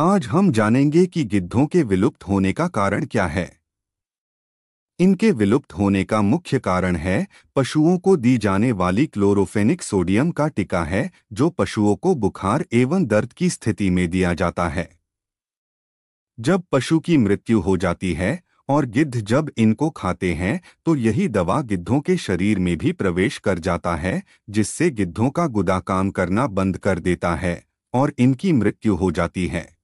आज हम जानेंगे कि गिद्धों के विलुप्त होने का कारण क्या है इनके विलुप्त होने का मुख्य कारण है पशुओं को दी जाने वाली क्लोरोफेनिक सोडियम का टीका है जो पशुओं को बुखार एवं दर्द की स्थिति में दिया जाता है जब पशु की मृत्यु हो जाती है और गिद्ध जब इनको खाते हैं तो यही दवा गिद्धों के शरीर में भी प्रवेश कर जाता है जिससे गिद्धों का गुदा काम करना बंद कर देता है और इनकी मृत्यु हो जाती है